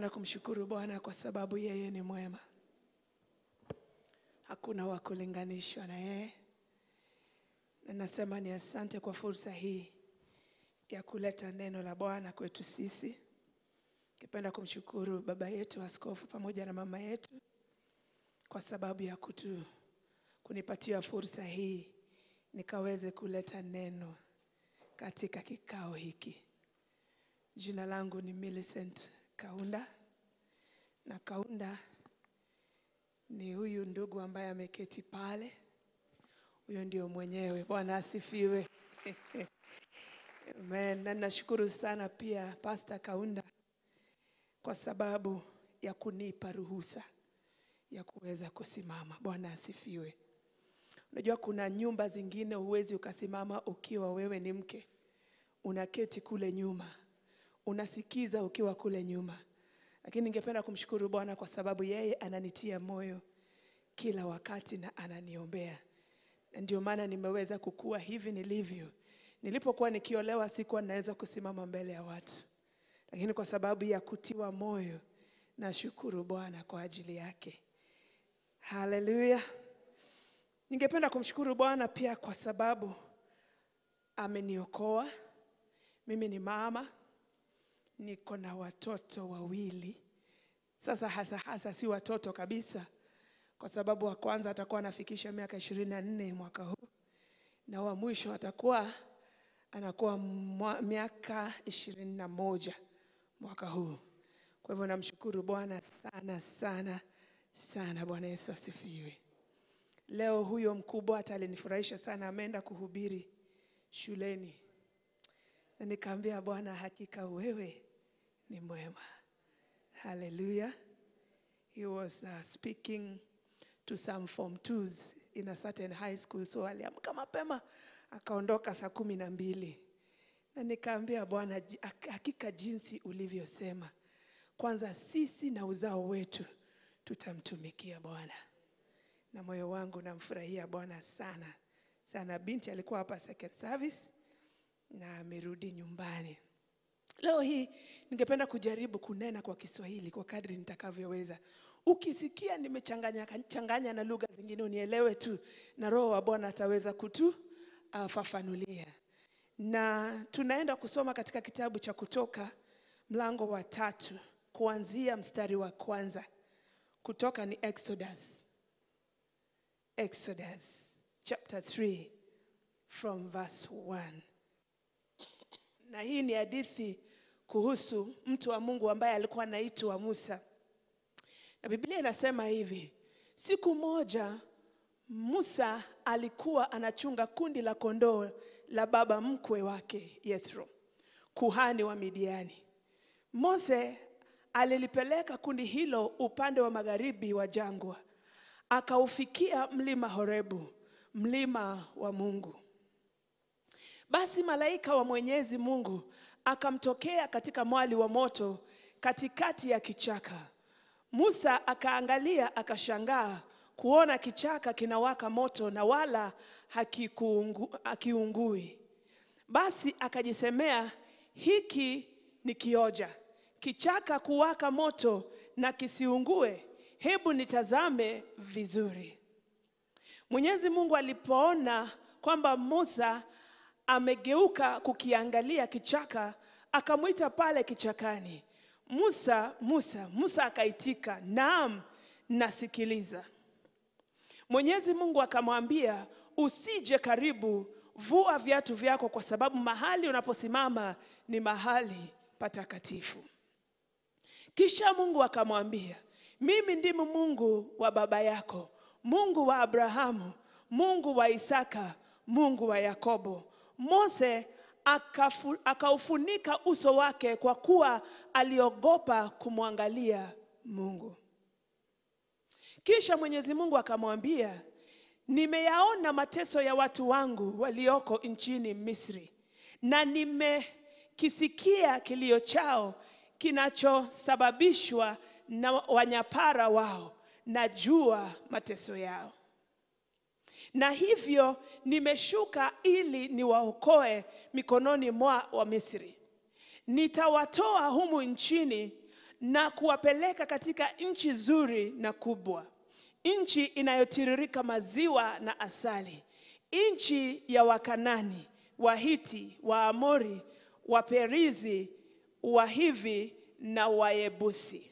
na kumshukuru Bwana kwa sababu yeye ni mwema, hakuna wa kulinganishwa na yeye. Na nasema ni asante kwa fursa hii ya kuleta neno la Bwana kwetu sisi. kipenda kumshukuru baba yetu askofu pamoja na mama yetu kwa sababu ya kutu, kunipatia fursa hii nikaweze kuleta neno katika kikao hiki. Jina langu ni Millicent Kaunda na Kaunda ni huyu ndugu ambaye ameketi pale, huyo ndio mwenyewe. Bwana asifiwe. Amen. Na nashukuru sana pia Pasta Kaunda kwa sababu ya kunipa ruhusa ya kuweza kusimama. Bwana asifiwe. Unajua kuna nyumba zingine huwezi ukasimama ukiwa wewe ni mke, unaketi kule nyuma, unasikiza ukiwa kule nyuma lakini ningependa kumshukuru Bwana kwa sababu yeye ananitia moyo kila wakati na ananiombea. na Ndio maana nimeweza kukua hivi nilivyo. Nilipokuwa nikiolewa sikuwa naweza kusimama mbele ya watu, lakini kwa sababu ya kutiwa moyo, nashukuru Bwana kwa ajili yake. Haleluya! Ningependa kumshukuru Bwana pia kwa sababu ameniokoa. Mimi ni mama niko na watoto wawili. Sasa hasa hasa si watoto kabisa, kwa sababu wa kwanza atakuwa anafikisha miaka ishirini na nne mwaka huu na wa mwisho atakuwa anakuwa mwa, miaka ishirini na moja mwaka huu. Kwa hivyo namshukuru Bwana sana sana sana. Bwana Yesu asifiwe. Leo huyo mkubwa hata alinifurahisha sana, ameenda kuhubiri shuleni na nikaambia Bwana, hakika wewe ni mwema. Hallelujah. He was uh, speaking to some form twos in a certain high school, so aliamka mapema akaondoka saa kumi na mbili na nikaambia Bwana, hakika jinsi ulivyosema, kwanza sisi na uzao wetu tutamtumikia Bwana. Na moyo wangu namfurahia Bwana sana sana. Binti alikuwa hapa second service na amerudi nyumbani. Leo hii ningependa kujaribu kunena kwa Kiswahili kwa kadri nitakavyoweza. Ukisikia nimechanganya na lugha zingine, unielewe tu, na Roho wa Bwana ataweza kutufafanulia. Uh, na tunaenda kusoma katika kitabu cha Kutoka mlango wa tatu kuanzia mstari wa kwanza. Kutoka ni Exodus, Exodus chapter 3 from verse 1, na hii ni hadithi kuhusu mtu wa Mungu ambaye alikuwa anaitwa Musa. Na Biblia inasema hivi, siku moja Musa alikuwa anachunga kundi la kondoo la baba mkwe wake Yethro, kuhani wa Midiani. Mose alilipeleka kundi hilo upande wa magharibi wa jangwa, akaufikia mlima Horebu, mlima wa Mungu. Basi malaika wa Mwenyezi Mungu akamtokea katika mwali wa moto katikati ya kichaka. Musa akaangalia akashangaa kuona kichaka kinawaka moto na wala hakiungui. Basi akajisemea, hiki ni kioja, kichaka kuwaka moto na kisiungue, hebu nitazame vizuri. Mwenyezi Mungu alipoona kwamba Musa amegeuka kukiangalia kichaka, akamwita pale kichakani, Musa, Musa. Musa akaitika, naam, nasikiliza. Mwenyezi Mungu akamwambia, usije karibu, vua viatu vyako, kwa sababu mahali unaposimama ni mahali patakatifu. Kisha Mungu akamwambia, mimi ndimi Mungu wa baba yako, Mungu wa Abrahamu, Mungu wa Isaka, Mungu wa Yakobo. Mose akaufunika uso wake kwa kuwa aliogopa kumwangalia Mungu. Kisha Mwenyezi Mungu akamwambia, nimeyaona mateso ya watu wangu walioko nchini Misri, na nimekisikia kilio chao kinachosababishwa na wanyapara wao, najua mateso yao na hivyo nimeshuka ili niwaokoe mikononi mwa wa misri Nitawatoa humu nchini na kuwapeleka katika nchi zuri na kubwa, nchi inayotiririka maziwa na asali, nchi ya Wakanani, Wahiti, Waamori, Waperizi, Wahivi na Wayebusi.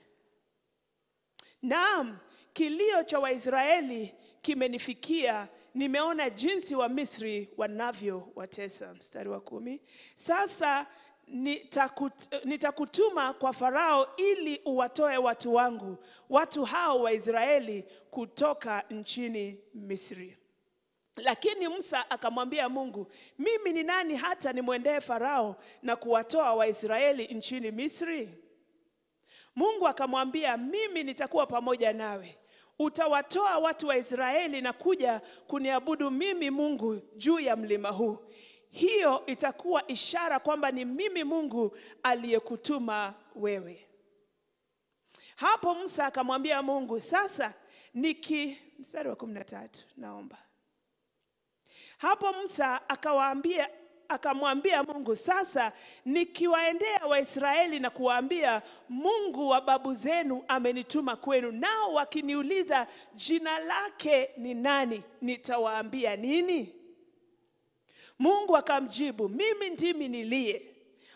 Naam, kilio cha Waisraeli kimenifikia nimeona jinsi wa Misri wanavyowatesa. Mstari wa kumi, sasa nitakut, nitakutuma kwa Farao ili uwatoe watu wangu, watu hao wa Israeli kutoka nchini Misri. Lakini Musa akamwambia Mungu, mimi ni nani hata nimwendee Farao na kuwatoa Waisraeli nchini Misri? Mungu akamwambia, mimi nitakuwa pamoja nawe utawatoa watu wa Israeli na kuja kuniabudu mimi Mungu juu ya mlima huu. Hiyo itakuwa ishara kwamba ni mimi Mungu aliyekutuma wewe. Hapo Musa akamwambia Mungu, sasa niki mstari wa kumi na tatu naomba hapo Musa akawaambia akamwambia Mungu, sasa nikiwaendea Waisraeli na kuwaambia, Mungu wa babu zenu amenituma kwenu, nao wakiniuliza jina lake ni nani, nitawaambia nini? Mungu akamjibu, mimi ndimi niliye.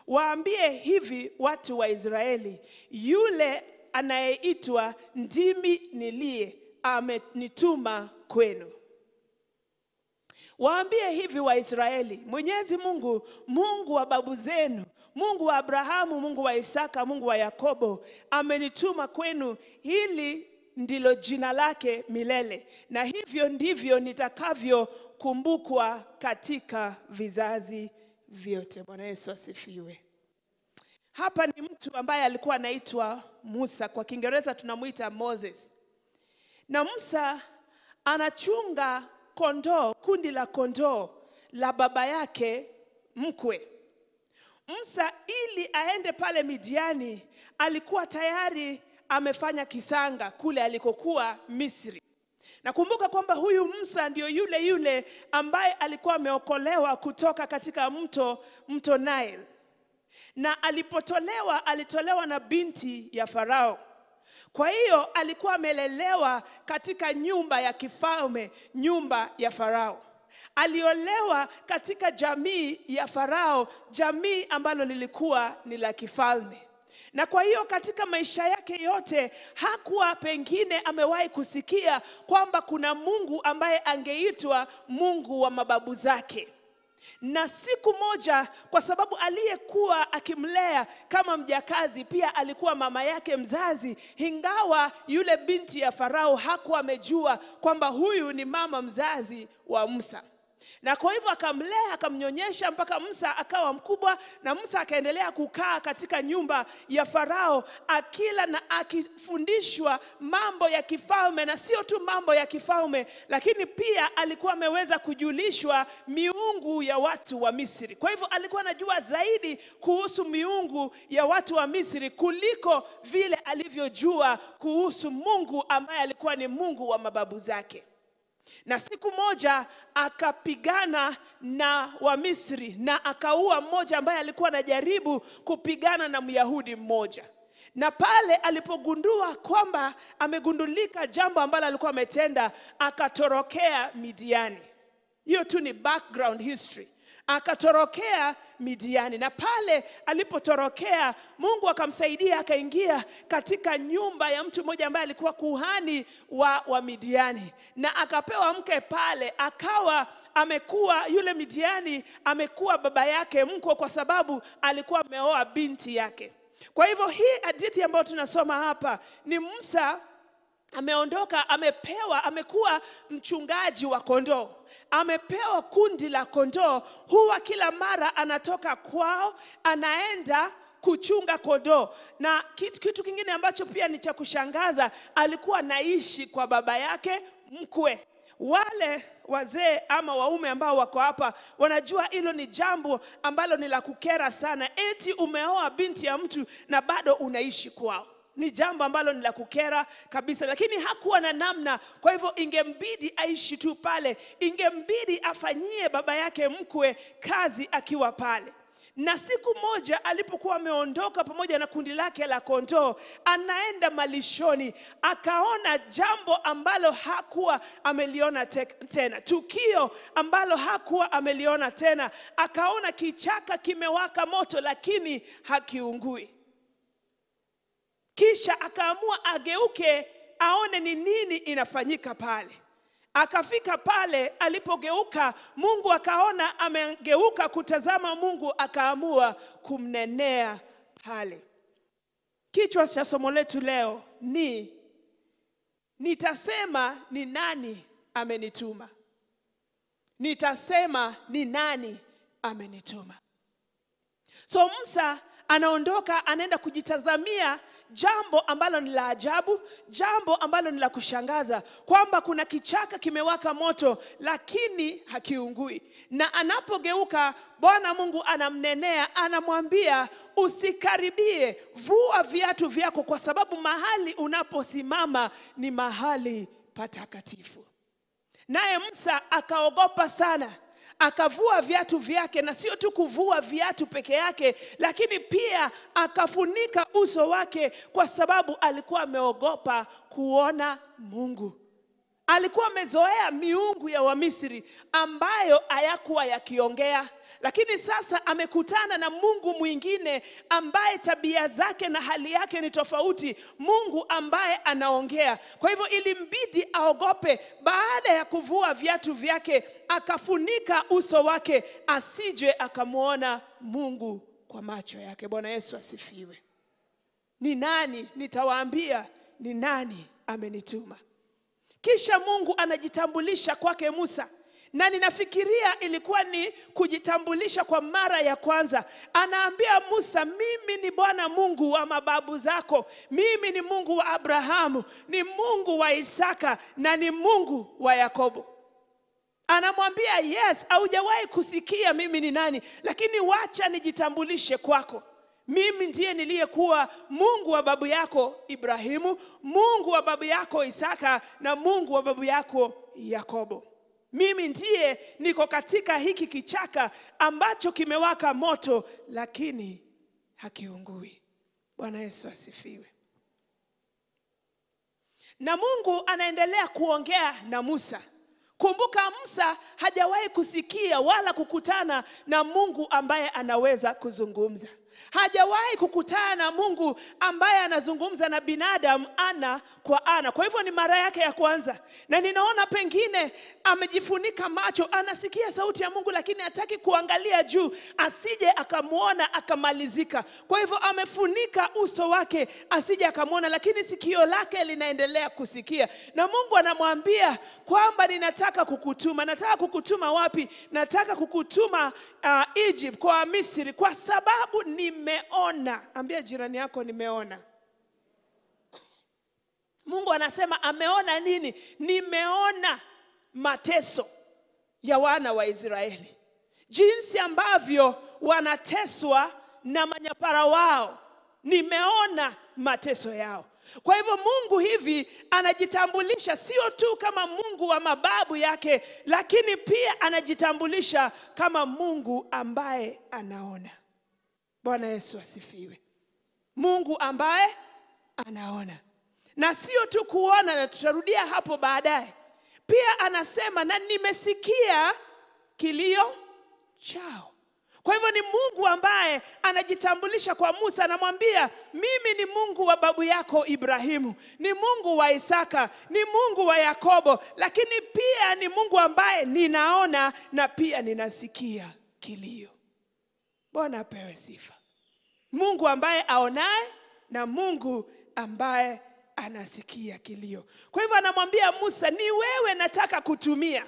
Waambie hivi watu wa Israeli, yule anayeitwa ndimi niliye amenituma kwenu. Waambie hivi Waisraeli, Mwenyezi Mungu, Mungu wa babu zenu, Mungu wa Abrahamu, Mungu wa Isaka, Mungu wa Yakobo, amenituma kwenu. Hili ndilo jina lake milele, na hivyo ndivyo nitakavyokumbukwa katika vizazi vyote. Bwana Yesu asifiwe. Hapa ni mtu ambaye alikuwa anaitwa Musa, kwa Kiingereza tunamwita Moses, na Musa anachunga kondoo, kundi la kondoo la baba yake mkwe. Musa ili aende pale Midiani alikuwa tayari amefanya kisanga kule alikokuwa Misri. Nakumbuka kwamba huyu Musa ndio yule yule ambaye alikuwa ameokolewa kutoka katika mto mto Nile. Na alipotolewa alitolewa na binti ya Farao. Kwa hiyo alikuwa amelelewa katika nyumba ya kifalme, nyumba ya Farao. Aliolewa katika jamii ya Farao, jamii ambalo lilikuwa ni la kifalme. Na kwa hiyo katika maisha yake yote hakuwa pengine amewahi kusikia kwamba kuna Mungu ambaye angeitwa Mungu wa mababu zake na siku moja, kwa sababu aliyekuwa akimlea kama mjakazi pia alikuwa mama yake mzazi, ingawa yule binti ya Farao hakuwa amejua kwamba huyu ni mama mzazi wa Musa na kwa hivyo akamlea akamnyonyesha mpaka Musa akawa mkubwa, na Musa akaendelea kukaa katika nyumba ya Farao akila na akifundishwa mambo ya kifalme, na sio tu mambo ya kifalme, lakini pia alikuwa ameweza kujulishwa miungu ya watu wa Misri. Kwa hivyo alikuwa anajua zaidi kuhusu miungu ya watu wa Misri kuliko vile alivyojua kuhusu Mungu ambaye alikuwa ni Mungu wa mababu zake. Na siku moja akapigana na Wamisri na akaua mmoja ambaye alikuwa anajaribu kupigana na Myahudi mmoja. Na pale alipogundua kwamba amegundulika jambo ambalo alikuwa ametenda, akatorokea Midiani. Hiyo tu ni background history akatorokea Midiani, na pale alipotorokea Mungu akamsaidia akaingia katika nyumba ya mtu mmoja ambaye alikuwa kuhani wa, wa Midiani, na akapewa mke pale, akawa amekuwa yule Midiani amekuwa baba yake mkwe, kwa sababu alikuwa ameoa binti yake. Kwa hivyo hii hadithi ambayo tunasoma hapa ni Musa ameondoka amepewa amekuwa mchungaji wa kondoo amepewa kundi la kondoo huwa kila mara anatoka kwao anaenda kuchunga kondoo na kitu, kitu kingine ambacho pia ni cha kushangaza alikuwa anaishi kwa baba yake mkwe wale wazee ama waume ambao wako hapa wanajua hilo ni jambo ambalo ni la kukera sana eti umeoa binti ya mtu na bado unaishi kwao ni jambo ambalo ni la kukera kabisa, lakini hakuwa na namna. Kwa hivyo ingembidi aishi tu pale, ingembidi afanyie baba yake mkwe kazi akiwa pale. Na siku moja alipokuwa ameondoka pamoja na kundi lake la kondoo, anaenda malishoni, akaona jambo ambalo hakuwa ameliona te tena, tukio ambalo hakuwa ameliona tena. Akaona kichaka kimewaka moto, lakini hakiungui. Kisha akaamua ageuke aone ni nini inafanyika pale. Akafika pale, alipogeuka Mungu akaona amegeuka kutazama Mungu, akaamua kumnenea pale. Kichwa cha somo letu leo ni nitasema ni nani amenituma. Nitasema ni nani amenituma. So Musa anaondoka anaenda kujitazamia jambo ambalo ni la ajabu, jambo ambalo ni la kushangaza, kwamba kuna kichaka kimewaka moto lakini hakiungui. Na anapogeuka Bwana Mungu anamnenea, anamwambia usikaribie, vua viatu vyako, kwa sababu mahali unaposimama ni mahali patakatifu. Naye Musa akaogopa sana akavua viatu vyake, na sio tu kuvua viatu peke yake, lakini pia akafunika uso wake, kwa sababu alikuwa ameogopa kuona Mungu. Alikuwa amezoea miungu ya Wamisri ambayo hayakuwa yakiongea, lakini sasa amekutana na Mungu mwingine ambaye tabia zake na hali yake ni tofauti, Mungu ambaye anaongea. Kwa hivyo ilimbidi aogope. Baada ya kuvua viatu vyake, akafunika uso wake asije akamwona Mungu kwa macho yake. Bwana Yesu asifiwe. Ni nani? Nitawaambia ni nani amenituma. Kisha Mungu anajitambulisha kwake Musa, na ninafikiria ilikuwa ni kujitambulisha kwa mara ya kwanza. Anaambia Musa, mimi ni Bwana Mungu wa mababu zako, mimi ni Mungu wa Abrahamu, ni Mungu wa Isaka na ni Mungu wa Yakobo. Anamwambia yes, haujawahi kusikia mimi ni nani, lakini wacha nijitambulishe kwako mimi ndiye niliyekuwa Mungu wa babu yako Ibrahimu, Mungu wa babu yako Isaka na Mungu wa babu yako Yakobo. Mimi ndiye niko katika hiki kichaka ambacho kimewaka moto lakini hakiungui. Bwana Yesu asifiwe. Na Mungu anaendelea kuongea na Musa. Kumbuka, Musa hajawahi kusikia wala kukutana na Mungu ambaye anaweza kuzungumza hajawahi kukutana na mungu ambaye anazungumza na binadamu ana kwa ana kwa hivyo ni mara yake ya kwanza na ninaona pengine amejifunika macho anasikia sauti ya mungu lakini hataki kuangalia juu asije akamwona akamalizika kwa hivyo amefunika uso wake asije akamwona lakini sikio lake linaendelea kusikia na mungu anamwambia kwamba ninataka kukutuma nataka kukutuma wapi nataka kukutuma uh, egypt kwa misri kwa sababu ni nimeona. Ambia jirani yako, nimeona. Mungu anasema ameona nini? Nimeona mateso ya wana wa Israeli, jinsi ambavyo wanateswa na manyapara wao. Nimeona mateso yao. Kwa hivyo Mungu hivi anajitambulisha sio tu kama Mungu wa mababu yake, lakini pia anajitambulisha kama Mungu ambaye anaona. Bwana Yesu asifiwe. Mungu ambaye anaona na sio tu kuona, na tutarudia hapo baadaye. Pia anasema na nimesikia kilio chao. Kwa hivyo ni Mungu ambaye anajitambulisha kwa Musa, anamwambia mimi ni Mungu wa babu yako Ibrahimu, ni Mungu wa Isaka, ni Mungu wa Yakobo, lakini pia ni Mungu ambaye ninaona na pia ninasikia kilio. Bwana apewe sifa. Mungu ambaye aonaye na Mungu ambaye anasikia kilio. Kwa hivyo anamwambia Musa, ni wewe nataka kutumia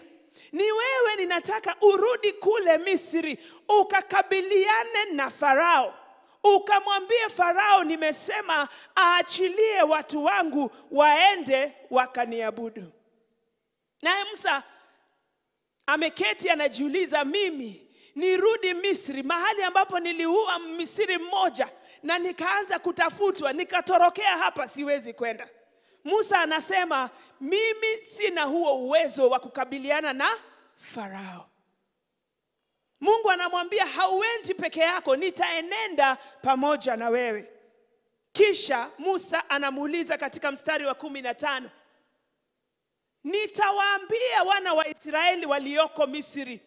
ni wewe ninataka urudi kule Misri ukakabiliane na Farao, ukamwambie Farao, nimesema aachilie watu wangu waende wakaniabudu. Naye Musa ameketi anajiuliza, mimi nirudi Misri, mahali ambapo niliua Misri mmoja na nikaanza kutafutwa, nikatorokea hapa, siwezi kwenda. Musa anasema mimi sina huo uwezo wa kukabiliana na Farao. Mungu anamwambia hauendi peke yako, nitaenenda pamoja na wewe. Kisha Musa anamuuliza katika mstari wa kumi na tano, nitawaambia wana wa Israeli walioko Misri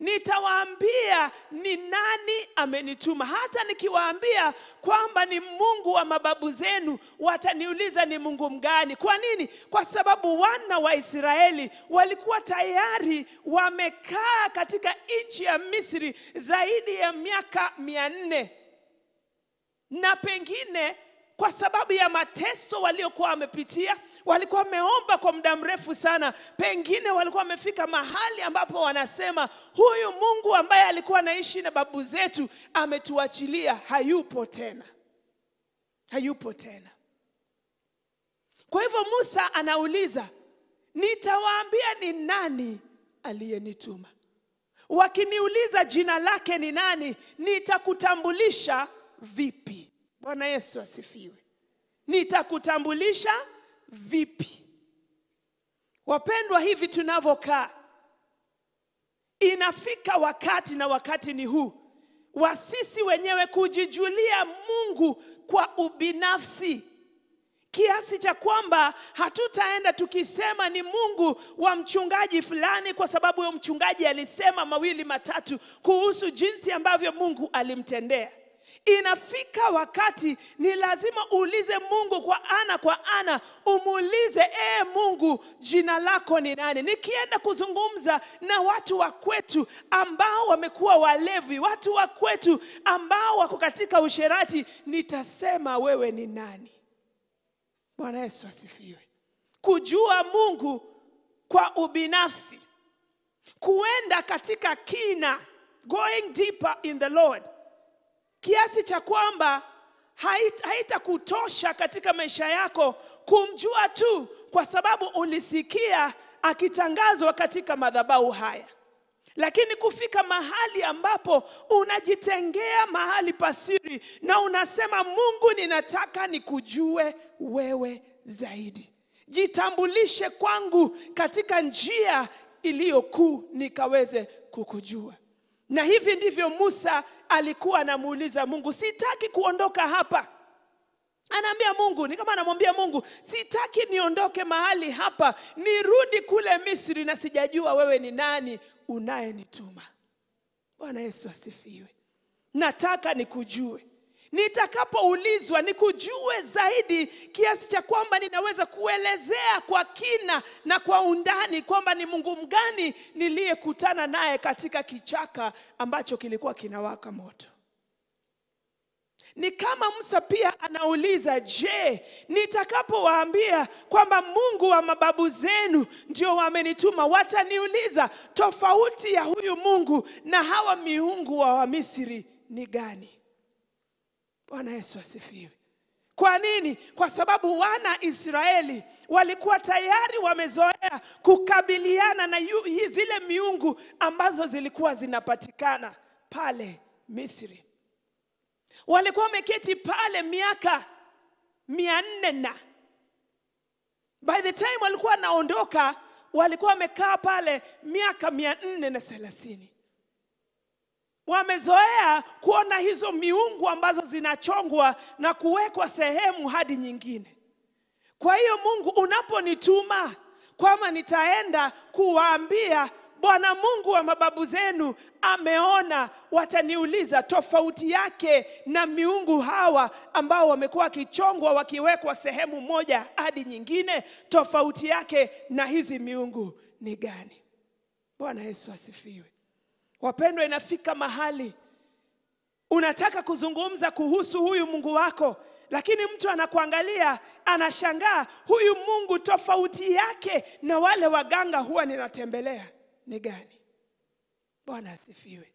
nitawaambia ni nani amenituma. Hata nikiwaambia kwamba ni Mungu wa mababu zenu, wataniuliza ni Mungu mgani? Kwa nini? Kwa sababu wana wa Israeli walikuwa tayari wamekaa katika nchi ya Misri zaidi ya miaka mia nne na pengine kwa sababu ya mateso waliokuwa wamepitia. Walikuwa wameomba kwa muda mrefu sana, pengine walikuwa wamefika mahali ambapo wanasema huyu Mungu ambaye alikuwa anaishi na babu zetu ametuachilia, hayupo tena, hayupo tena. Kwa hivyo Musa anauliza, nitawaambia ni nani aliyenituma? Wakiniuliza jina lake ni nani, nitakutambulisha vipi? Bwana Yesu asifiwe. Nitakutambulisha vipi? Wapendwa, hivi tunavyokaa, inafika wakati na wakati ni huu wa sisi wenyewe kujijulia Mungu kwa ubinafsi kiasi cha kwamba hatutaenda tukisema ni Mungu wa mchungaji fulani, kwa sababu huyo mchungaji alisema mawili matatu kuhusu jinsi ambavyo Mungu alimtendea. Inafika wakati ni lazima uulize Mungu kwa ana kwa ana, umuulize ee Mungu, jina lako ni nani? Nikienda kuzungumza na watu wa kwetu ambao wamekuwa walevi, watu wa kwetu ambao wako katika usherati, nitasema wewe ni nani? Bwana Yesu asifiwe. Kujua Mungu kwa ubinafsi, kuenda katika kina, going deeper in the Lord kiasi cha kwamba haitakutosha haita katika maisha yako kumjua tu kwa sababu ulisikia akitangazwa katika madhabahu haya lakini kufika mahali ambapo unajitengea mahali pasiri na unasema mungu ninataka nikujue wewe zaidi jitambulishe kwangu katika njia iliyokuu nikaweze kukujua na hivi ndivyo Musa alikuwa anamuuliza Mungu, sitaki kuondoka hapa. Anaambia Mungu, ni kama anamwambia Mungu, sitaki niondoke mahali hapa, nirudi kule Misri na sijajua wewe ni nani unayenituma. Bwana Yesu asifiwe. Nataka nikujue nitakapoulizwa nikujue zaidi kiasi cha kwamba ninaweza kuelezea kwa kina na kwa undani kwamba ni Mungu mgani niliyekutana naye katika kichaka ambacho kilikuwa kinawaka moto. Ni kama msa pia anauliza, je, nitakapowaambia kwamba Mungu wa mababu zenu ndio wamenituma, wataniuliza tofauti ya huyu Mungu na hawa miungu wa Wamisri ni gani? Bwana Yesu asifiwe. Kwa nini? Kwa sababu wana Israeli walikuwa tayari wamezoea kukabiliana na yu, zile miungu ambazo zilikuwa zinapatikana pale Misri. Walikuwa wameketi pale miaka mia nne na by the time walikuwa wanaondoka walikuwa wamekaa pale miaka mia nne na thelathini. Wamezoea kuona hizo miungu ambazo zinachongwa na kuwekwa sehemu hadi nyingine. Kwa hiyo Mungu, unaponituma kwamba nitaenda kuwaambia Bwana Mungu wa mababu zenu ameona, wataniuliza tofauti yake na miungu hawa ambao wamekuwa wakichongwa wakiwekwa sehemu moja hadi nyingine, tofauti yake na hizi miungu ni gani? Bwana Yesu asifiwe. Wapendwa, inafika mahali unataka kuzungumza kuhusu huyu Mungu wako, lakini mtu anakuangalia anashangaa, huyu Mungu tofauti yake na wale waganga huwa ninatembelea ni gani? Bwana asifiwe.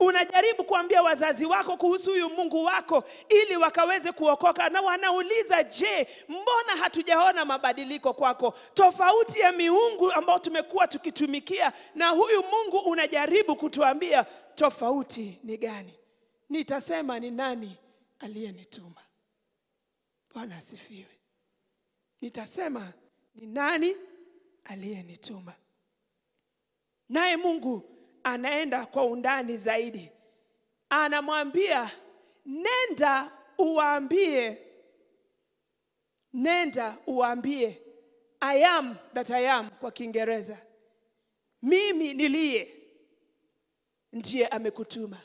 Unajaribu kuambia wazazi wako kuhusu huyu Mungu wako ili wakaweze kuokoka, na wanauliza je, mbona hatujaona mabadiliko kwako? Tofauti ya miungu ambao tumekuwa tukitumikia na huyu Mungu unajaribu kutuambia tofauti ni gani? Nitasema ni nani aliyenituma. Bwana asifiwe. Nitasema ni nani aliyenituma. Naye Mungu anaenda kwa undani zaidi, anamwambia nenda uwaambie, nenda uwaambie I am that I am kwa Kiingereza, mimi niliye ndiye amekutuma.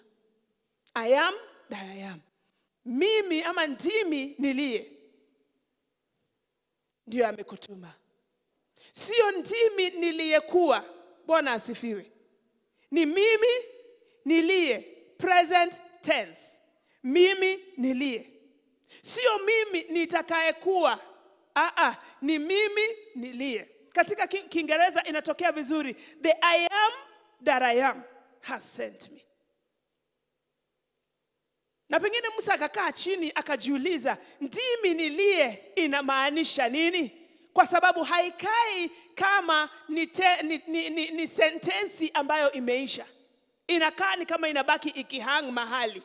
I am that I am, mimi ama ndimi niliye ndiyo amekutuma, sio ndimi niliyekuwa. Bwana asifiwe ni mimi niliye, present tense, mimi niliye, sio mimi nitakayekuwa. ni mimi niliye. Katika Kiingereza inatokea vizuri, the I am that I am has sent me. Na pengine Musa akakaa chini akajiuliza, ndimi niliye inamaanisha nini? kwa sababu haikai kama ni, te, ni, ni, ni, ni sentensi ambayo imeisha, inakaa ni kama inabaki ikihang mahali.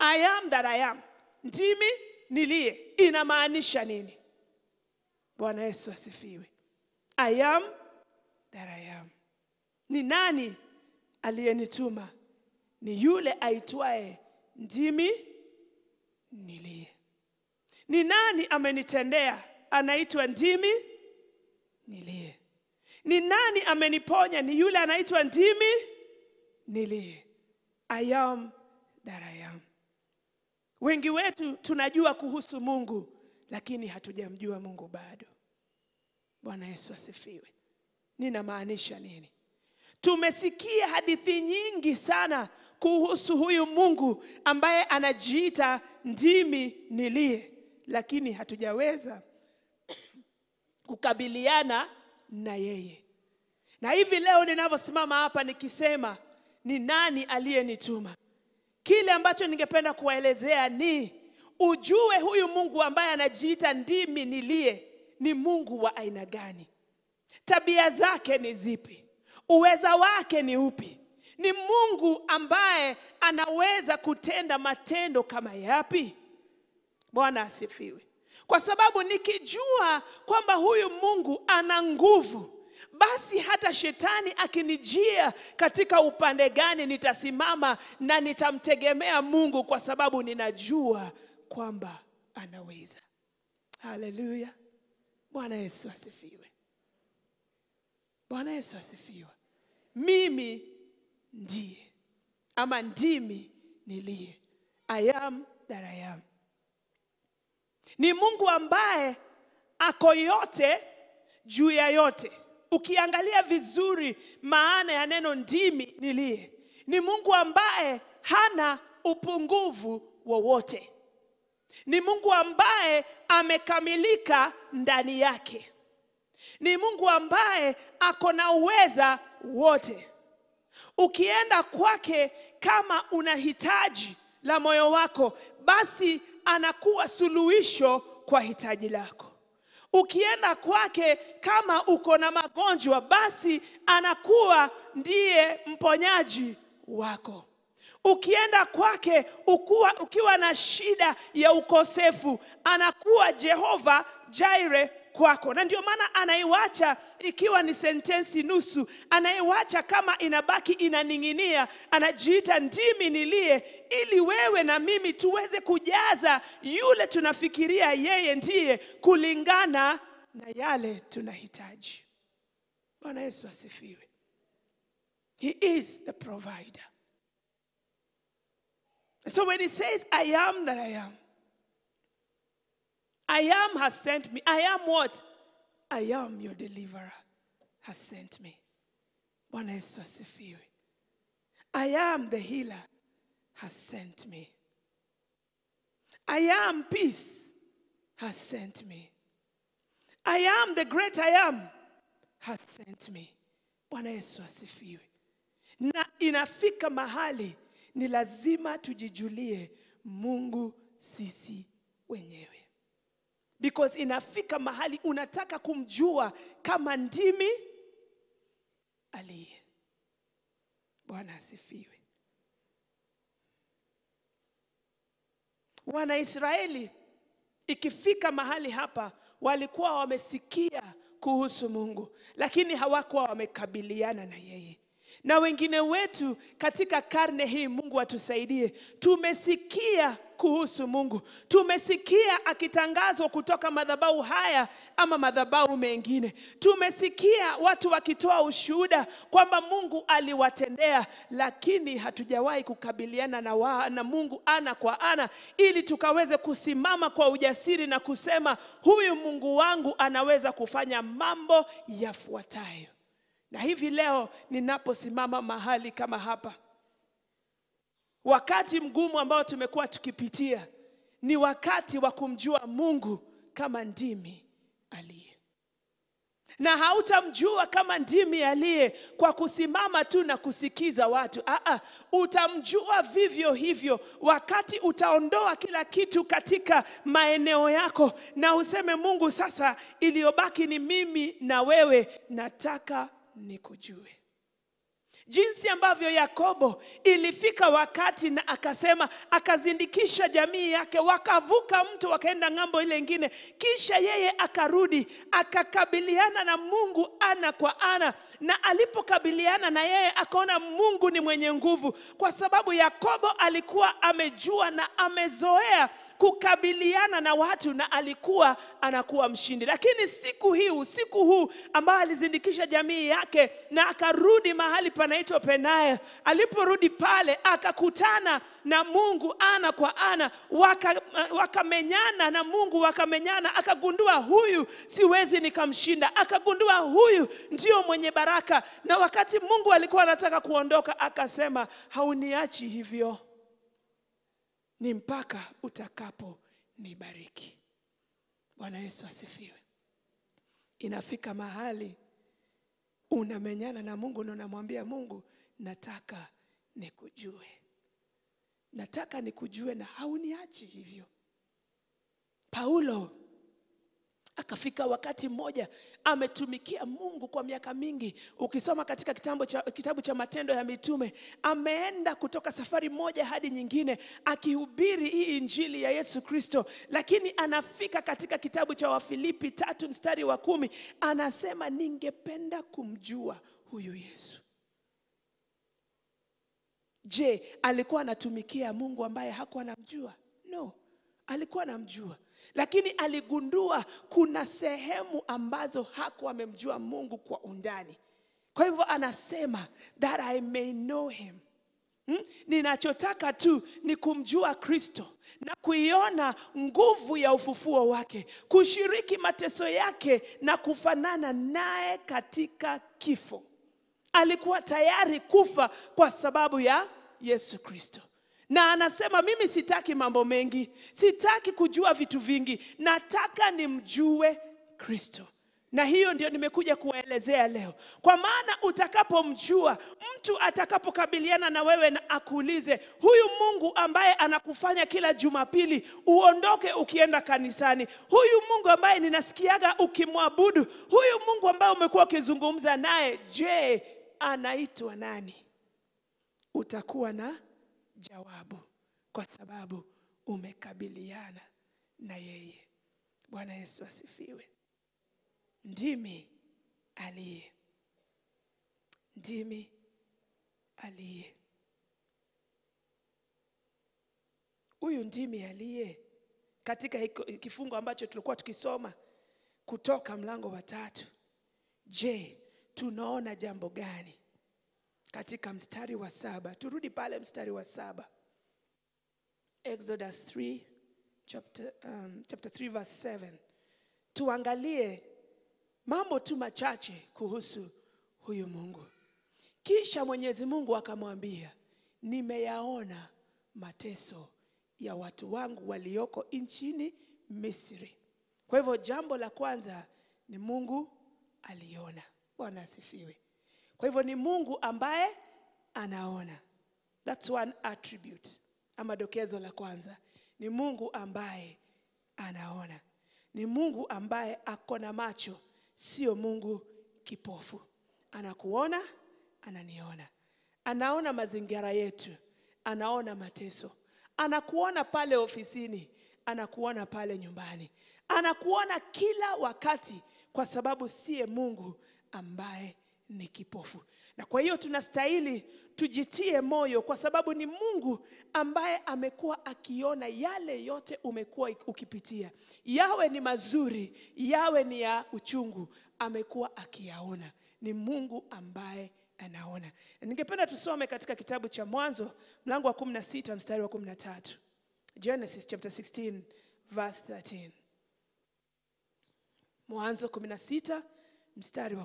I am that I am, ndimi niliye, inamaanisha nini? Bwana Yesu asifiwe. I am that I am. Ni nani aliyenituma? Ni yule aitwaye ndimi niliye. Ni nani amenitendea? anaitwa ndimi nilie. Ni nani ameniponya? Ni yule anaitwa ndimi nilie. I am that I am. Wengi wetu tunajua kuhusu Mungu lakini hatujamjua Mungu bado. Bwana Yesu asifiwe. Ninamaanisha nini? Tumesikia hadithi nyingi sana kuhusu huyu Mungu ambaye anajiita ndimi nilie, lakini hatujaweza kukabiliana na yeye. Na hivi leo ninavyosimama hapa nikisema ni nani aliyenituma, kile ambacho ningependa kuwaelezea ni ujue huyu Mungu ambaye anajiita ndimi niliye ni Mungu wa aina gani, tabia zake ni zipi, uweza wake ni upi? Ni Mungu ambaye anaweza kutenda matendo kama yapi? Bwana asifiwe kwa sababu nikijua kwamba huyu Mungu ana nguvu basi hata shetani akinijia katika upande gani, nitasimama na nitamtegemea Mungu kwa sababu ninajua kwamba anaweza. Haleluya! Bwana Yesu asifiwe! Bwana Yesu asifiwe! Mimi ndiye ama ndimi niliye, I am that I am. Ni Mungu ambaye ako yote juu ya yote. Ukiangalia vizuri maana ya neno ndimi nilie, ni Mungu ambaye hana upungufu wowote. Ni Mungu ambaye amekamilika ndani yake. Ni Mungu ambaye ako na uweza wote. Ukienda kwake kama unahitaji la moyo wako, basi anakuwa suluhisho kwa hitaji lako. Ukienda kwake kama uko na magonjwa, basi anakuwa ndiye mponyaji wako. Ukienda kwake ukua, ukiwa na shida ya ukosefu, anakuwa Jehova jaire kwako. Na ndio maana anaiwacha ikiwa ni sentensi nusu, anaiwacha kama inabaki inaning'inia, anajiita ndimi nilie, ili wewe na mimi tuweze kujaza yule tunafikiria yeye ndiye kulingana na yale tunahitaji. Bwana Yesu asifiwe. He is the provider. So when he says I am that I am I am has sent me. I am what? I am your deliverer has sent me. Bwana Yesu asifiwe. I am the healer has sent me. I am peace has sent me. I am the great I am has sent me. Bwana Yesu asifiwe. Na inafika mahali ni lazima tujijulie Mungu sisi wenyewe. because inafika mahali unataka kumjua kama ndimi aliye. Bwana asifiwe. Wanaisraeli ikifika mahali hapa, walikuwa wamesikia kuhusu Mungu, lakini hawakuwa wamekabiliana na yeye. Na wengine wetu katika karne hii, Mungu atusaidie, tumesikia kuhusu Mungu. Tumesikia akitangazwa kutoka madhabahu haya ama madhabahu mengine, tumesikia watu wakitoa ushuhuda kwamba Mungu aliwatendea, lakini hatujawahi kukabiliana na, wa, na Mungu ana kwa ana ili tukaweze kusimama kwa ujasiri na kusema huyu Mungu wangu anaweza kufanya mambo yafuatayo. Na hivi leo ninaposimama mahali kama hapa Wakati mgumu ambao tumekuwa tukipitia ni wakati wa kumjua Mungu kama ndimi aliye, na hautamjua kama ndimi aliye kwa kusimama tu na kusikiza watu. Aa, utamjua vivyo hivyo wakati utaondoa kila kitu katika maeneo yako na useme, Mungu, sasa iliyobaki ni mimi na wewe, nataka nikujue jinsi ambavyo Yakobo ilifika wakati na akasema, akazindikisha jamii yake, wakavuka mto wakaenda ng'ambo ile ingine, kisha yeye akarudi akakabiliana na Mungu ana kwa ana, na alipokabiliana na yeye akaona Mungu ni mwenye nguvu, kwa sababu Yakobo alikuwa amejua na amezoea kukabiliana na watu na alikuwa anakuwa mshindi. Lakini siku hii, usiku huu ambao alizindikisha jamii yake na akarudi mahali panaitwa Penaya, aliporudi pale akakutana na Mungu ana kwa ana, wakamenyana waka na Mungu wakamenyana, akagundua huyu siwezi nikamshinda, akagundua huyu ndio mwenye baraka. Na wakati Mungu alikuwa anataka kuondoka, akasema hauniachi hivyo ni mpaka utakapo nibariki. Bwana Yesu asifiwe. Inafika mahali unamenyana na Mungu na unamwambia Mungu, nataka nikujue, nataka nikujue na hauniachi hivyo. Paulo Akafika wakati mmoja ametumikia Mungu kwa miaka mingi. Ukisoma katika kitabu cha, kitabu cha Matendo ya Mitume, ameenda kutoka safari moja hadi nyingine akihubiri hii injili ya Yesu Kristo, lakini anafika katika kitabu cha Wafilipi tatu mstari wa kumi anasema, ningependa kumjua huyu Yesu. Je, alikuwa anatumikia Mungu ambaye hakuwa anamjua? No, alikuwa anamjua lakini aligundua kuna sehemu ambazo hako amemjua Mungu kwa undani. Kwa hivyo anasema that I may know him Hmm? Ninachotaka tu ni kumjua Kristo na kuiona nguvu ya ufufuo wake, kushiriki mateso yake na kufanana naye katika kifo. Alikuwa tayari kufa kwa sababu ya Yesu Kristo na anasema mimi sitaki mambo mengi, sitaki kujua vitu vingi, nataka nimjue Kristo. Na hiyo ndio nimekuja kuwaelezea leo, kwa maana utakapomjua mtu, atakapokabiliana na wewe na akuulize, huyu Mungu ambaye anakufanya kila Jumapili uondoke ukienda kanisani, huyu Mungu ambaye ninasikiaga ukimwabudu, huyu Mungu ambaye umekuwa ukizungumza naye, je, anaitwa nani? Utakuwa na jawabu, kwa sababu umekabiliana na yeye. Bwana Yesu asifiwe. Ndimi aliye, ndimi aliye. Huyu ndimi aliye katika kifungo ambacho tulikuwa tukisoma kutoka mlango wa tatu. Je, tunaona jambo gani katika mstari wa saba. Turudi pale mstari wa saba, Exodus 3 chapter, um, chapter 3 verse 7. Tuangalie mambo tu machache kuhusu huyu Mungu. Kisha Mwenyezi Mungu akamwambia, nimeyaona mateso ya watu wangu walioko nchini Misri. Kwa hivyo jambo la kwanza ni Mungu aliona. Bwana asifiwe. Kwa hivyo ni Mungu ambaye anaona. That's one attribute. Ama dokezo la kwanza ni Mungu ambaye anaona. Ni Mungu ambaye ako na macho, sio Mungu kipofu. Anakuona, ananiona. Anaona mazingira yetu, anaona mateso. Anakuona pale ofisini, anakuona pale nyumbani. Anakuona kila wakati kwa sababu siye Mungu ambaye ni kipofu. Na kwa hiyo tunastahili tujitie moyo, kwa sababu ni Mungu ambaye amekuwa akiona yale yote umekuwa ukipitia, yawe ni mazuri, yawe ni ya uchungu, amekuwa akiyaona. Ni Mungu ambaye anaona. Ningependa tusome katika kitabu cha Mwanzo mlango wa 16 mstari wa 13. Genesis chapter 16 verse 13. Mwanzo 16 mstari wa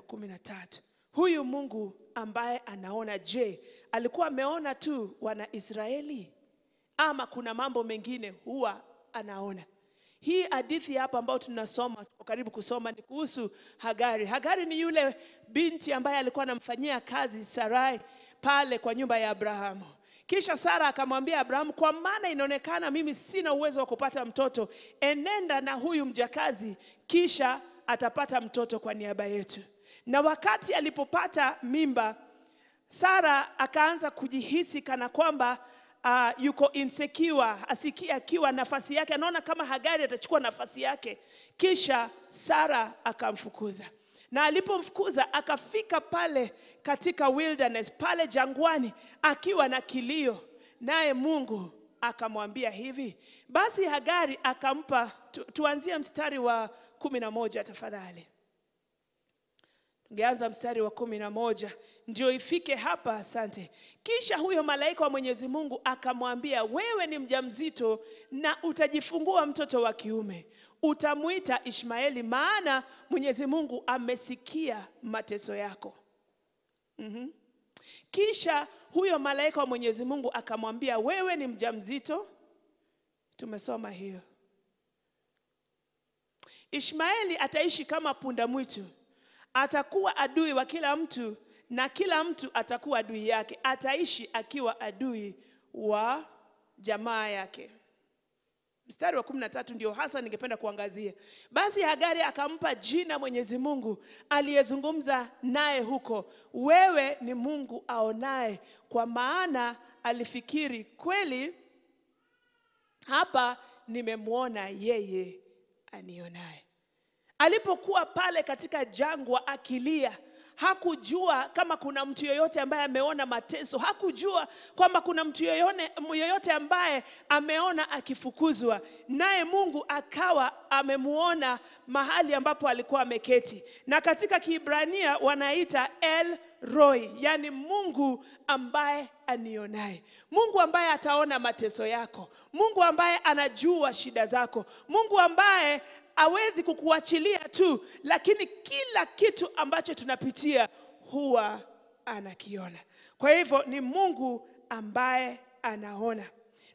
Huyu Mungu ambaye anaona, je, alikuwa ameona tu wana Israeli ama kuna mambo mengine huwa anaona? Hii hadithi hapa ambayo tunasoma tuko karibu kusoma ni kuhusu Hagari. Hagari ni yule binti ambaye alikuwa anamfanyia kazi Sarai pale kwa nyumba ya Abrahamu. Kisha Sara akamwambia Abrahamu, kwa maana inaonekana mimi sina uwezo wa kupata mtoto, enenda na huyu mjakazi, kisha atapata mtoto kwa niaba yetu. Na wakati alipopata mimba, Sara akaanza kujihisi kana kwamba uh, yuko insecure, asikia akiwa nafasi yake, anaona kama Hagari atachukua nafasi yake. Kisha Sara akamfukuza na alipomfukuza akafika pale katika wilderness pale jangwani akiwa na kilio, naye Mungu akamwambia hivi. Basi Hagari akampa tu, tuanzie mstari wa kumi na moja tafadhali ngeanza mstari wa kumi na moja ndio ifike hapa. Asante. Kisha huyo malaika wa Mwenyezi Mungu akamwambia, wewe ni mjamzito na utajifungua mtoto wa kiume, utamwita Ishmaeli, maana Mwenyezi Mungu amesikia mateso yako. mm -hmm. Kisha huyo malaika wa Mwenyezi Mungu akamwambia, wewe ni mjamzito. Tumesoma hiyo. Ishmaeli ataishi kama punda mwitu Atakuwa adui wa kila mtu na kila mtu atakuwa adui yake, ataishi akiwa adui wa jamaa yake. Mstari wa kumi na tatu ndio hasa ningependa kuangazia. Basi Hagari akampa jina Mwenyezi Mungu aliyezungumza naye huko, wewe ni Mungu aonaye, kwa maana alifikiri kweli, hapa nimemwona yeye anionaye. Alipokuwa pale katika jangwa akilia, hakujua kama kuna mtu yoyote ambaye ameona mateso, hakujua kwamba kuna mtu yoyote ambaye ameona akifukuzwa, naye Mungu akawa amemuona mahali ambapo alikuwa ameketi, na katika kiibrania wanaita El Roy, yani Mungu ambaye anionaye, Mungu ambaye ataona mateso yako, Mungu ambaye anajua shida zako, Mungu ambaye hawezi kukuachilia tu, lakini kila kitu ambacho tunapitia huwa anakiona. Kwa hivyo ni Mungu ambaye anaona.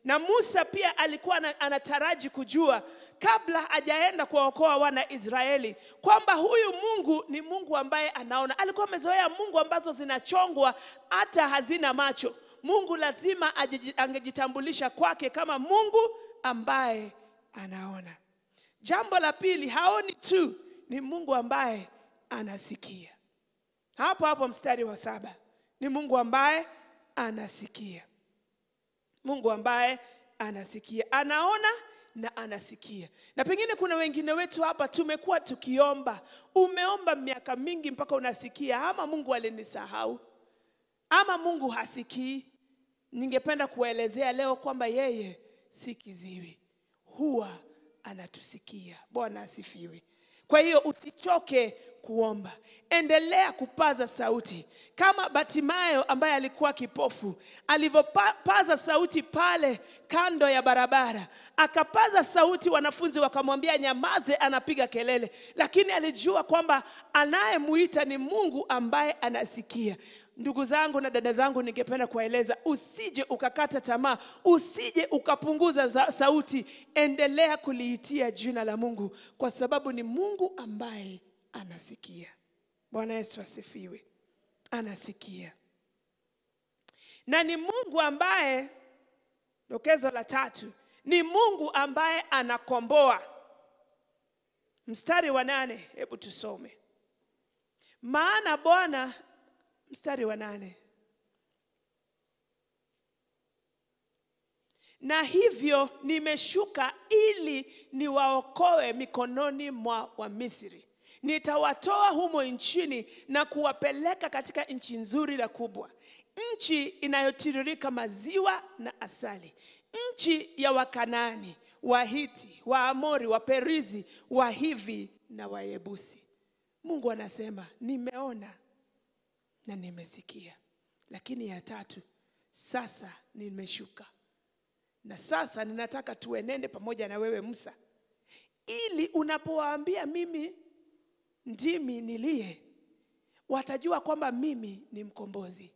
Na Musa pia alikuwa anataraji kujua kabla hajaenda kuwaokoa wana Israeli kwamba huyu Mungu ni Mungu ambaye anaona. Alikuwa amezoea Mungu ambazo zinachongwa hata hazina macho. Mungu lazima angejitambulisha kwake kama Mungu ambaye anaona. Jambo la pili, haoni tu, ni Mungu ambaye anasikia. Hapo hapo mstari wa saba, ni Mungu ambaye anasikia. Mungu ambaye anasikia, anaona na anasikia. Na pengine kuna wengine wetu hapa tumekuwa tukiomba, umeomba miaka mingi mpaka unasikia, ama Mungu alinisahau, ama Mungu hasikii. Ningependa kuelezea leo kwamba yeye si kiziwi, huwa anatusikia. Bwana asifiwe. Kwa hiyo usichoke kuomba, endelea kupaza sauti, kama Batimayo ambaye alikuwa kipofu alivyopaza sauti pale kando ya barabara. Akapaza sauti, wanafunzi wakamwambia nyamaze, anapiga kelele, lakini alijua kwamba anayemuita ni Mungu ambaye anasikia. Ndugu zangu na dada zangu, ningependa kuwaeleza, usije ukakata tamaa, usije ukapunguza za sauti. Endelea kuliitia jina la Mungu kwa sababu ni Mungu ambaye anasikia. Bwana Yesu asifiwe. Anasikia na ni Mungu ambaye, dokezo la tatu, ni Mungu ambaye anakomboa. Mstari wa nane, hebu tusome. Maana Bwana mstari wa nane na hivyo nimeshuka ili niwaokoe mikononi mwa Wamisri. Nitawatoa humo nchini na kuwapeleka katika nchi nzuri na kubwa, nchi inayotiririka maziwa na asali, nchi ya Wakanaani, Wahiti, Waamori, Waperizi, Wahivi na Wayebusi. Mungu anasema nimeona na nimesikia. Lakini ya tatu, sasa nimeshuka na sasa ninataka tuenende pamoja na wewe Musa, ili unapowaambia mimi ndimi niliye, watajua kwamba mimi ni mkombozi.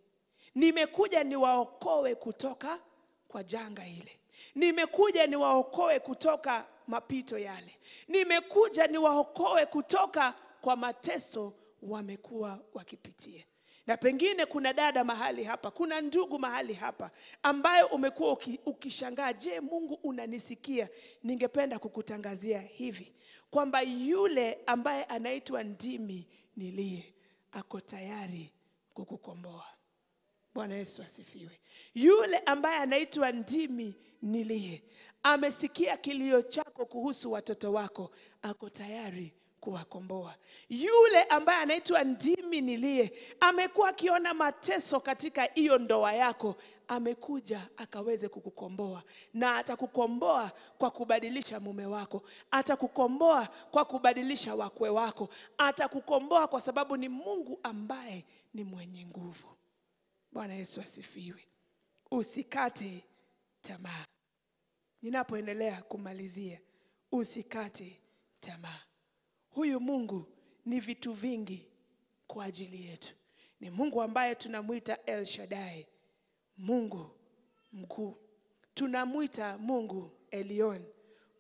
Nimekuja niwaokoe kutoka kwa janga ile, nimekuja niwaokoe kutoka mapito yale, nimekuja niwaokoe kutoka kwa mateso wamekuwa wakipitia na pengine kuna dada mahali hapa, kuna ndugu mahali hapa ambayo umekuwa ukishangaa, je, Mungu unanisikia? Ningependa kukutangazia hivi kwamba yule ambaye anaitwa ndimi niliye ako tayari kukukomboa. Bwana Yesu asifiwe. Yule ambaye anaitwa ndimi niliye amesikia kilio chako kuhusu watoto wako, ako tayari kuwakomboa. Yule ambaye anaitwa ndimi nilie, amekuwa akiona mateso katika hiyo ndoa yako, amekuja akaweze kukukomboa, na atakukomboa kwa kubadilisha mume wako, atakukomboa kwa kubadilisha wakwe wako, atakukomboa kwa sababu ni Mungu ambaye ni mwenye nguvu. Bwana Yesu asifiwe. Usikate tamaa. Ninapoendelea kumalizia, usikate tamaa. Huyu Mungu ni vitu vingi kwa ajili yetu. Ni Mungu ambaye tunamwita El Shaddai, Mungu mkuu. Tunamwita Mungu Elion,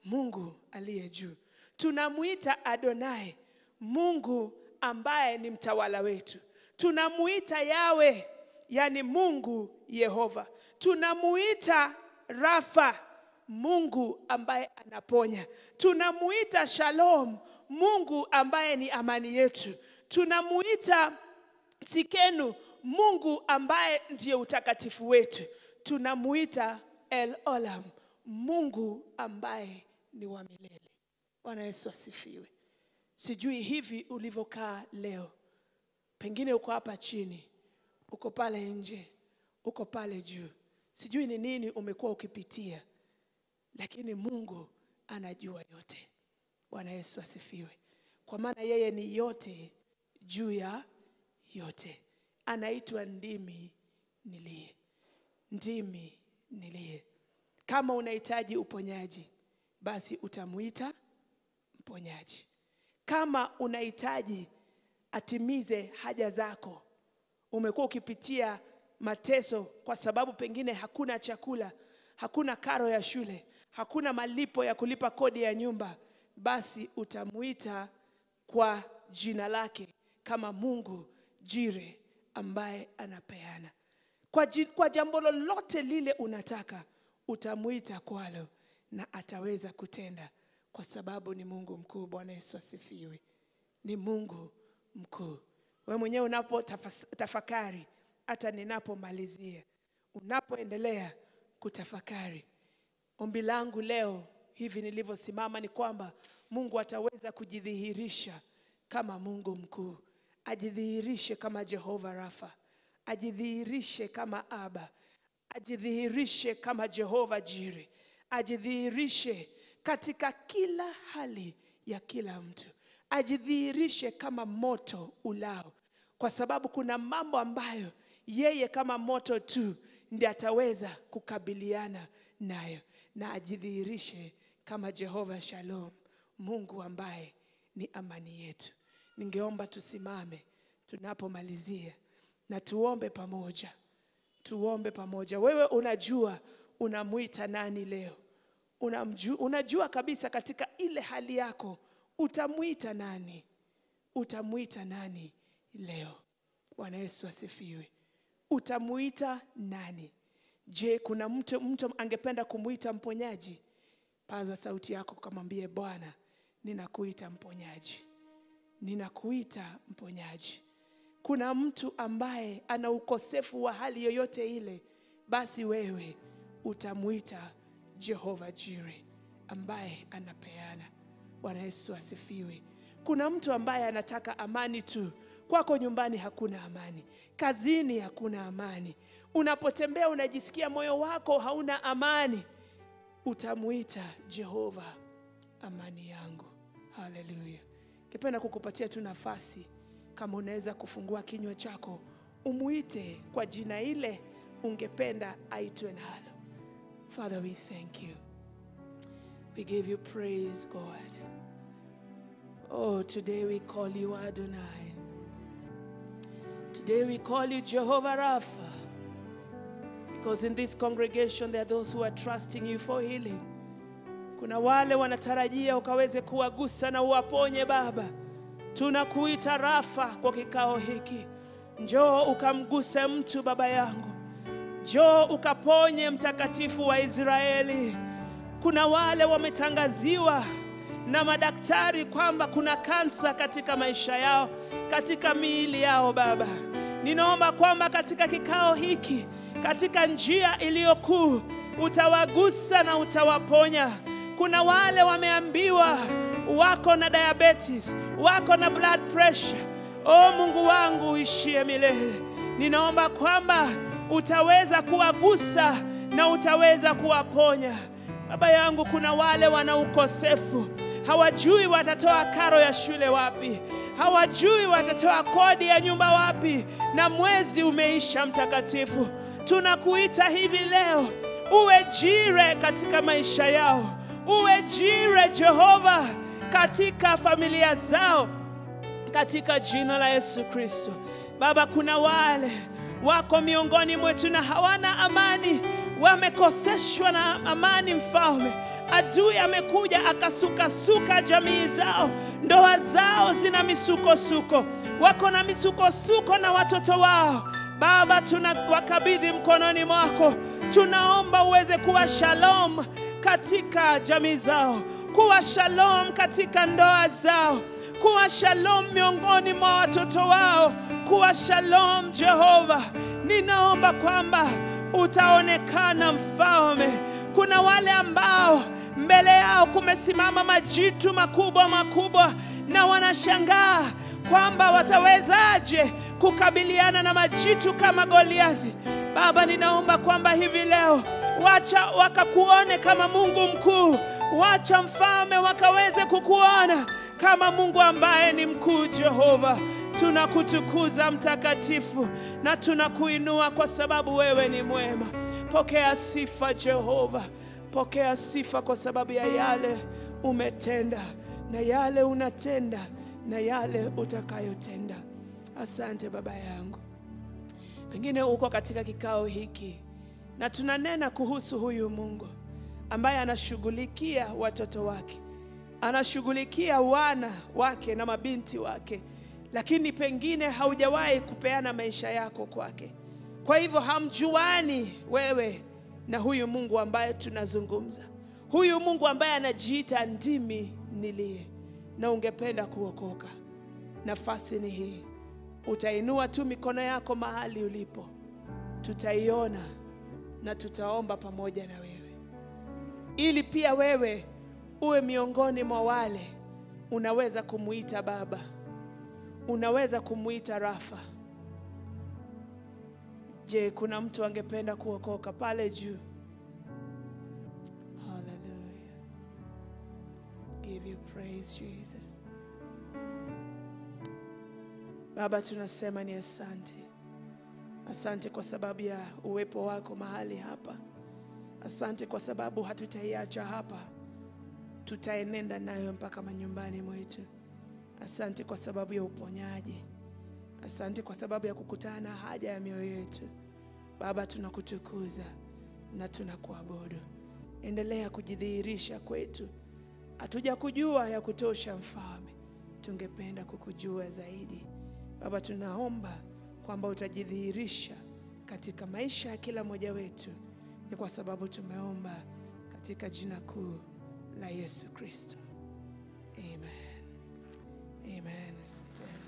Mungu aliye juu. Tunamwita Adonai, Mungu ambaye ni mtawala wetu. Tunamwita Yawe, yani Mungu Yehova. Tunamuita Rafa, Mungu ambaye anaponya. Tunamuita Shalom, Mungu ambaye ni amani yetu. Tunamuita Tikenu Mungu ambaye ndiye utakatifu wetu. Tunamuita El Olam, Mungu ambaye ni wa milele. Bwana Yesu asifiwe. Sijui hivi ulivyokaa leo, pengine uko hapa chini, uko pale nje, uko pale juu, sijui ni nini umekuwa ukipitia, lakini Mungu anajua yote. Bwana Yesu asifiwe, kwa maana yeye ni yote juu ya yote. Anaitwa ndimi nilie, ndimi nilie. Kama unahitaji uponyaji, basi utamwita mponyaji. Kama unahitaji atimize haja zako, umekuwa ukipitia mateso kwa sababu pengine hakuna chakula, hakuna karo ya shule, hakuna malipo ya kulipa kodi ya nyumba basi utamuita kwa jina lake kama Mungu Jire ambaye anapeana. Kwa, kwa jambo lolote lile unataka utamuita kwalo na ataweza kutenda, kwa sababu ni Mungu mkuu. Bwana Yesu asifiwe. Ni Mungu mkuu. Wewe mwenyewe unapo tafakari hata ninapomalizia, unapoendelea kutafakari, ombi langu leo hivi nilivyosimama ni kwamba Mungu ataweza kujidhihirisha kama Mungu mkuu, ajidhihirishe kama Jehova Rafa, ajidhihirishe kama Aba, ajidhihirishe kama Jehova Jire, ajidhihirishe katika kila hali ya kila mtu, ajidhihirishe kama moto ulao, kwa sababu kuna mambo ambayo yeye kama moto tu ndiye ataweza kukabiliana nayo, na ajidhihirishe kama Jehova Shalom, Mungu ambaye ni amani yetu. Ningeomba tusimame tunapomalizia na tuombe pamoja, tuombe pamoja. Wewe unajua unamwita nani leo, unamju, unajua kabisa katika ile hali yako utamwita nani, utamwita nani leo. Bwana Yesu asifiwe. Utamwita nani? Je, kuna mtu mtu angependa kumwita mponyaji? paza sauti yako ukamwambie Bwana, ninakuita mponyaji, ninakuita mponyaji. Kuna mtu ambaye ana ukosefu wa hali yoyote ile, basi wewe utamwita Jehova Jire ambaye anapeana. Bwana Yesu asifiwe. Kuna mtu ambaye anataka amani tu. Kwako nyumbani hakuna amani, kazini hakuna amani, unapotembea unajisikia moyo wako hauna amani utamwita Jehova amani yangu. Haleluya! Kipenda kukupatia tu nafasi, kama unaweza kufungua kinywa chako umwite kwa jina ile ungependa aitwe nalo. Father, we thank you, we give you praise God. Oh, today we call you Adonai. Today we call you Jehovah Rapha. Because in this congregation there are those who are trusting you for healing. Kuna wale wanatarajia ukaweze kuwagusa na uwaponye Baba. Tunakuita Rafa kwa kikao hiki. Njoo ukamguse mtu Baba yangu. Njoo ukaponye mtakatifu wa Israeli. Kuna wale wametangaziwa na madaktari kwamba kuna kansa katika maisha yao, katika miili yao Baba. Ninaomba kwamba katika kikao hiki katika njia iliyokuu, utawagusa na utawaponya. Kuna wale wameambiwa wako na diabetes, wako na blood pressure. O Mungu wangu uishie milele, ninaomba kwamba utaweza kuwagusa na utaweza kuwaponya. Baba yangu, kuna wale wana ukosefu, hawajui watatoa karo ya shule wapi, hawajui watatoa kodi ya nyumba wapi, na mwezi umeisha mtakatifu tunakuita hivi leo, uwe jire katika maisha yao, uwe jire Jehova katika familia zao, katika jina la Yesu Kristo. Baba, kuna wale wako miongoni mwetu na hawana amani, wamekoseshwa na amani, Mfalme. Adui amekuja akasukasuka jamii zao, ndoa zao zina misukosuko, wako na misukosuko na watoto wao. Baba, tunawakabidhi mkononi mwako, tunaomba uweze kuwa shalom katika jamii zao, kuwa shalom katika ndoa zao, kuwa shalom miongoni mwa watoto wao, kuwa shalom. Jehova, ninaomba kwamba utaonekana mfalme. Kuna wale ambao mbele yao kumesimama majitu makubwa makubwa na wanashangaa kwamba watawezaje kukabiliana na majitu kama Goliathi. Baba, ninaomba kwamba hivi leo wacha wakakuone kama Mungu mkuu, wacha mfalme wakaweze kukuona kama Mungu ambaye ni mkuu. Jehova, tunakutukuza mtakatifu, na tunakuinua kwa sababu wewe ni mwema. Pokea sifa Jehova, pokea sifa kwa sababu ya yale umetenda na yale unatenda na yale utakayotenda. Asante Baba yangu. Pengine uko katika kikao hiki na tunanena kuhusu huyu Mungu ambaye anashughulikia watoto wake, anashughulikia wana wake na mabinti wake, lakini pengine haujawahi kupeana maisha yako kwake. Kwa hivyo hamjuani wewe na huyu Mungu ambaye tunazungumza, huyu Mungu ambaye anajiita ndimi nilie na ungependa kuokoka, nafasi ni hii. Utainua tu mikono yako mahali ulipo, tutaiona na tutaomba pamoja na wewe, ili pia wewe uwe miongoni mwa wale unaweza kumuita Baba, unaweza kumuita Rafa. Je, kuna mtu angependa kuokoka pale juu? give you praise Jesus. Baba, tunasema ni asante, asante kwa sababu ya uwepo wako mahali hapa. Asante kwa sababu hatutaiacha hapa, tutaenenda nayo mpaka manyumbani mwetu. Asante kwa sababu ya uponyaji, asante kwa sababu ya kukutana haja ya mioyo yetu. Baba, tunakutukuza na tunakuabudu. Endelea kujidhihirisha kwetu hatujakujua ya kutosha mfalme, tungependa kukujua zaidi Baba. Tunaomba kwamba utajidhihirisha katika maisha ya kila mmoja wetu. Ni kwa sababu tumeomba katika jina kuu la Yesu Kristo, amen, amen.